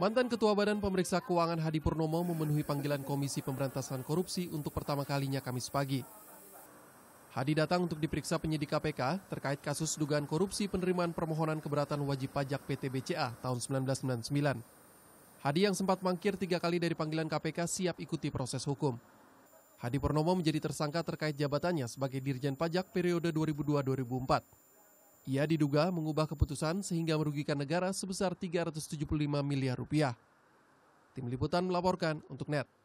Mantan Ketua Badan Pemeriksa Keuangan Hadi Purnomo memenuhi panggilan Komisi Pemberantasan Korupsi untuk pertama kalinya Kamis pagi. Hadi datang untuk diperiksa penyidik KPK terkait kasus dugaan korupsi penerimaan permohonan keberatan wajib pajak PT BCA tahun 1999. Hadi yang sempat mangkir tiga kali dari panggilan KPK siap ikuti proses hukum. Hadi Purnomo menjadi tersangka terkait jabatannya sebagai Dirjen Pajak periode 2002-2004. Ia diduga mengubah keputusan sehingga merugikan negara sebesar 375 miliar rupiah. Tim Liputan melaporkan untuk NET.